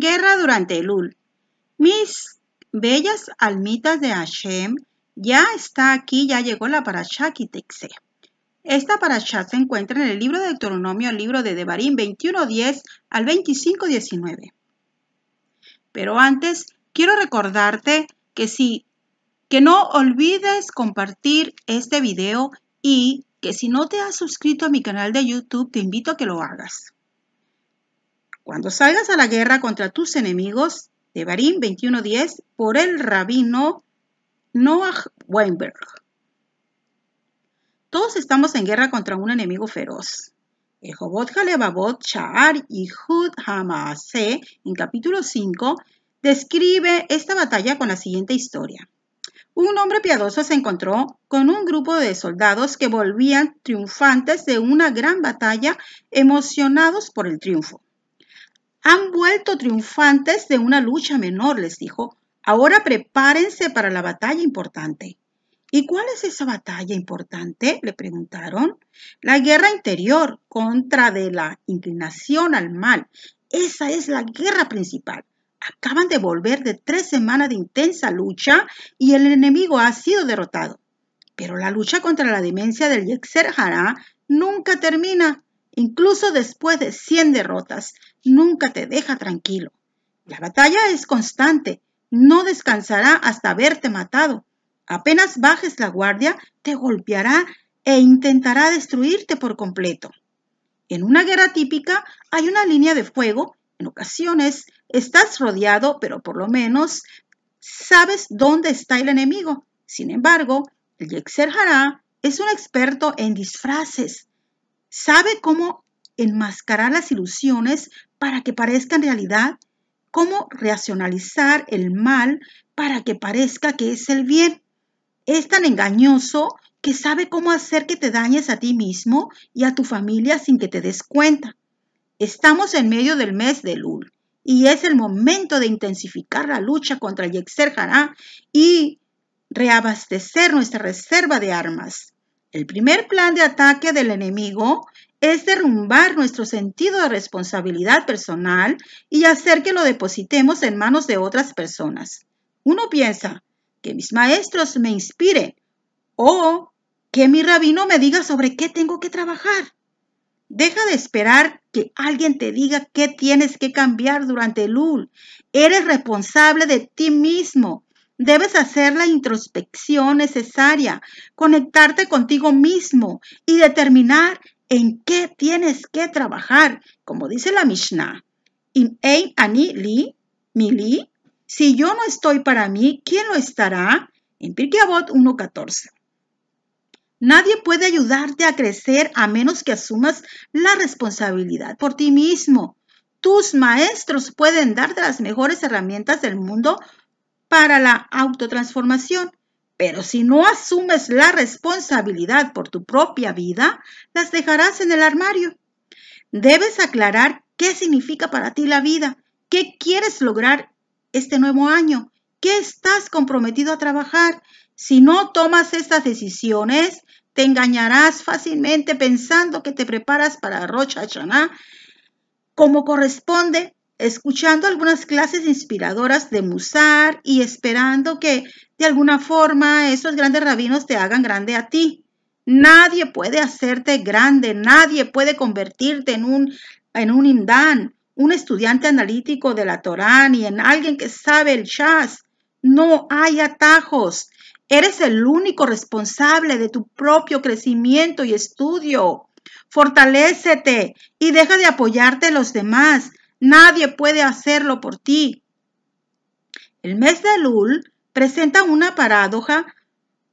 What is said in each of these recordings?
guerra durante el UL. Mis bellas almitas de Hashem, ya está aquí, ya llegó la parasha Kitexé. Esta parasha se encuentra en el libro de Deuteronomio, el libro de Devarim 21.10 al 25.19. Pero antes, quiero recordarte que si que no olvides compartir este video y que si no te has suscrito a mi canal de YouTube, te invito a que lo hagas. Cuando salgas a la guerra contra tus enemigos, de Barín 21.10, por el rabino Noah Weinberg. Todos estamos en guerra contra un enemigo feroz. El Jobot Sha'ar y Hud Hamase, en capítulo 5, describe esta batalla con la siguiente historia. Un hombre piadoso se encontró con un grupo de soldados que volvían triunfantes de una gran batalla, emocionados por el triunfo. Han vuelto triunfantes de una lucha menor, les dijo. Ahora prepárense para la batalla importante. ¿Y cuál es esa batalla importante? le preguntaron. La guerra interior contra de la inclinación al mal. Esa es la guerra principal. Acaban de volver de tres semanas de intensa lucha y el enemigo ha sido derrotado. Pero la lucha contra la demencia del Yexer Hará nunca termina. Incluso después de 100 derrotas, nunca te deja tranquilo. La batalla es constante, no descansará hasta haberte matado. Apenas bajes la guardia, te golpeará e intentará destruirte por completo. En una guerra típica hay una línea de fuego. En ocasiones estás rodeado, pero por lo menos sabes dónde está el enemigo. Sin embargo, el Yexer es un experto en disfraces, sabe cómo enmascarar las ilusiones para que parezcan realidad, cómo racionalizar el mal para que parezca que es el bien. Es tan engañoso que sabe cómo hacer que te dañes a ti mismo y a tu familia sin que te des cuenta. Estamos en medio del mes de Lul y es el momento de intensificar la lucha contra el Yexer y reabastecer nuestra reserva de armas. El primer plan de ataque del enemigo es derrumbar nuestro sentido de responsabilidad personal y hacer que lo depositemos en manos de otras personas. Uno piensa que mis maestros me inspiren o que mi rabino me diga sobre qué tengo que trabajar. Deja de esperar que alguien te diga qué tienes que cambiar durante el UL. Eres responsable de ti mismo Debes hacer la introspección necesaria, conectarte contigo mismo y determinar en qué tienes que trabajar, como dice la Mishnah. ani li, Si yo no estoy para mí, ¿quién lo estará? En Pirkei 1.14. Nadie puede ayudarte a crecer a menos que asumas la responsabilidad por ti mismo. Tus maestros pueden darte las mejores herramientas del mundo para la autotransformación. Pero si no asumes la responsabilidad por tu propia vida, las dejarás en el armario. Debes aclarar qué significa para ti la vida, qué quieres lograr este nuevo año, qué estás comprometido a trabajar. Si no tomas estas decisiones, te engañarás fácilmente pensando que te preparas para Rocha Chaná como corresponde escuchando algunas clases inspiradoras de Musar y esperando que de alguna forma esos grandes rabinos te hagan grande a ti. Nadie puede hacerte grande, nadie puede convertirte en un, en un Indán, un estudiante analítico de la Torá ni en alguien que sabe el chas. No hay atajos. Eres el único responsable de tu propio crecimiento y estudio. Fortalécete y deja de apoyarte a los demás. Nadie puede hacerlo por ti. El mes de Elul presenta una paradoja,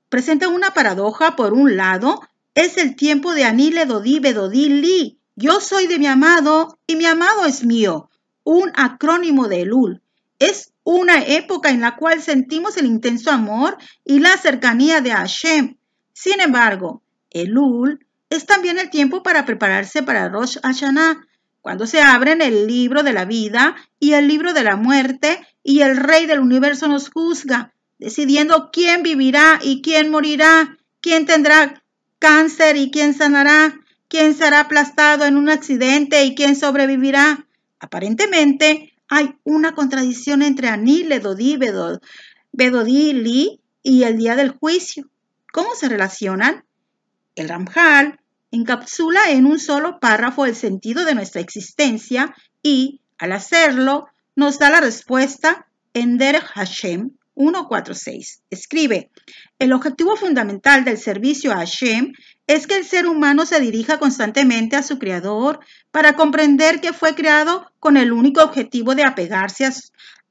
presenta una paradoja por un lado, es el tiempo de Anile Dodi Bedodi Li. Yo soy de mi amado y mi amado es mío. Un acrónimo de Elul. Es una época en la cual sentimos el intenso amor y la cercanía de Hashem. Sin embargo, Elul es también el tiempo para prepararse para Rosh Hashanah, cuando se abren el libro de la vida y el libro de la muerte, y el Rey del universo nos juzga, decidiendo quién vivirá y quién morirá, quién tendrá cáncer y quién sanará, quién será aplastado en un accidente y quién sobrevivirá. Aparentemente hay una contradicción entre Anil Bedodí, Li y el día del juicio. ¿Cómo se relacionan? El Ramjal encapsula en un solo párrafo el sentido de nuestra existencia y, al hacerlo, nos da la respuesta en Der Hashem 146. Escribe, el objetivo fundamental del servicio a Hashem es que el ser humano se dirija constantemente a su creador para comprender que fue creado con el único objetivo de apegarse a,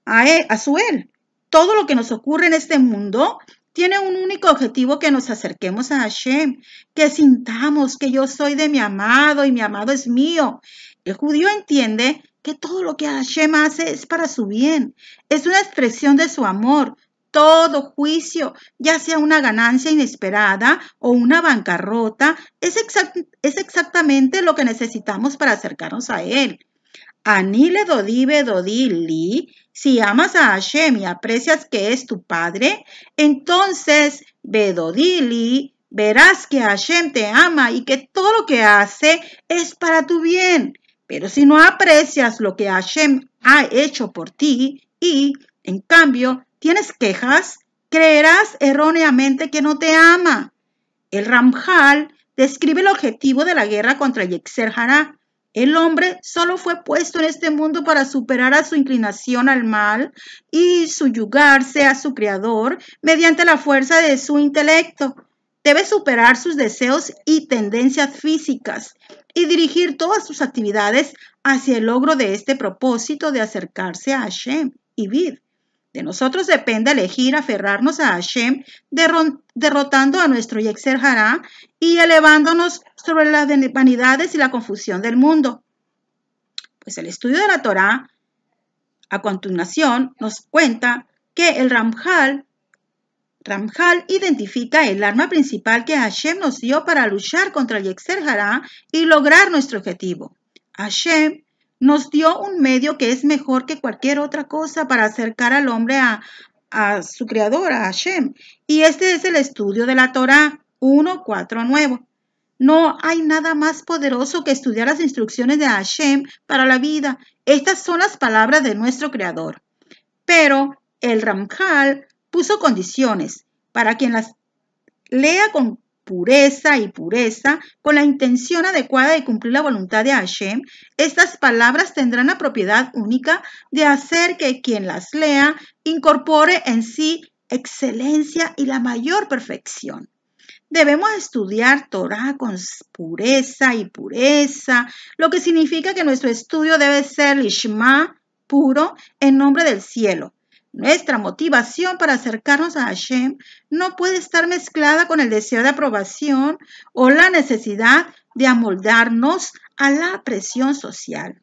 a, e, su él. Todo lo que nos ocurre en este mundo tiene un único objetivo que nos acerquemos a Hashem, que sintamos que yo soy de mi amado y mi amado es mío. El judío entiende que todo lo que Hashem hace es para su bien, es una expresión de su amor. Todo juicio, ya sea una ganancia inesperada o una bancarrota, es, exactamente lo que necesitamos para acercarnos a Él. Anile dodibe dodili si amas a Hashem y aprecias que es tu Padre, entonces vedodili, verás que Hashem te ama y que todo lo que hace es para tu bien. Pero si no aprecias lo que Hashem ha hecho por ti y, en cambio, tienes quejas, creerás erróneamente que no te ama. El Ramjal describe el objetivo de la guerra contra Yexer el hombre solo fue puesto en este mundo para superar a su inclinación al mal y suyugarse a su creador mediante la fuerza de su intelecto. Debe superar sus deseos y tendencias físicas y dirigir todas sus actividades hacia el logro de este propósito de acercarse a Hashem y Vid de nosotros depende elegir aferrarnos a Hashem, derrotando a nuestro Yexer Hará y elevándonos sobre las vanidades y la confusión del mundo. Pues el estudio de la Torá, a continuación, nos cuenta que el Ramjal, Ramjal identifica el arma principal que Hashem nos dio para luchar contra el Yexer Hará y lograr nuestro objetivo. Hashem nos dio un medio que es mejor que cualquier otra cosa para acercar al hombre a, su creador, a Hashem. Y este es el estudio de la Torah 1, 4, No hay nada más poderoso que estudiar las instrucciones de Hashem para la vida. Estas son las palabras de nuestro creador. Pero el Ramjal puso condiciones para quien las lea con pureza y pureza, con la intención adecuada de cumplir la voluntad de Hashem, estas palabras tendrán la propiedad única de hacer que quien las lea incorpore en sí excelencia y la mayor perfección. Debemos estudiar Torah con pureza y pureza, lo que significa que nuestro estudio debe ser Lishma puro en nombre del cielo, nuestra motivación para acercarnos a Hashem no puede estar mezclada con el deseo de aprobación o la necesidad de amoldarnos a la presión social.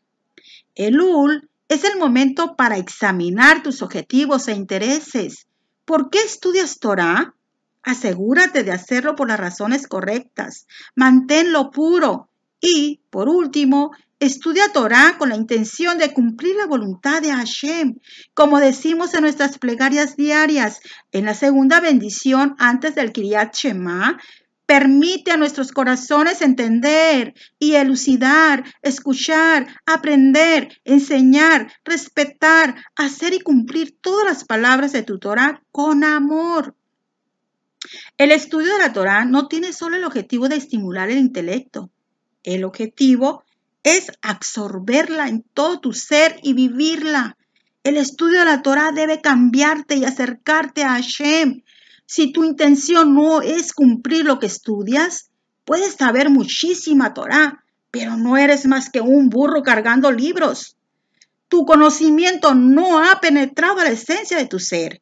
El UL es el momento para examinar tus objetivos e intereses. ¿Por qué estudias Torah? Asegúrate de hacerlo por las razones correctas. Manténlo puro y, por último, estudia Torah con la intención de cumplir la voluntad de Hashem, como decimos en nuestras plegarias diarias. En la segunda bendición, antes del Kiryat Shema, permite a nuestros corazones entender y elucidar, escuchar, aprender, enseñar, respetar, hacer y cumplir todas las palabras de tu Torah con amor. El estudio de la Torah no tiene solo el objetivo de estimular el intelecto, el objetivo es absorberla en todo tu ser y vivirla. El estudio de la Torah debe cambiarte y acercarte a Hashem. Si tu intención no es cumplir lo que estudias, puedes saber muchísima Torah, pero no eres más que un burro cargando libros. Tu conocimiento no ha penetrado a la esencia de tu ser.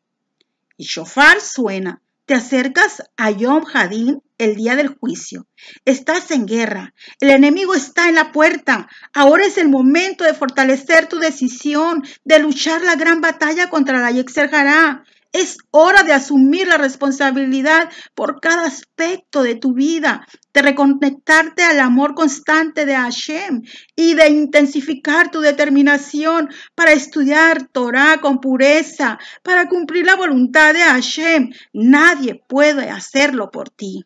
Y shofar suena te acercas a Yom Hadin el día del juicio. Estás en guerra. El enemigo está en la puerta. Ahora es el momento de fortalecer tu decisión, de luchar la gran batalla contra la Yexer es hora de asumir la responsabilidad por cada aspecto de tu vida, de reconectarte al amor constante de Hashem y de intensificar tu determinación para estudiar Torah con pureza, para cumplir la voluntad de Hashem. Nadie puede hacerlo por ti.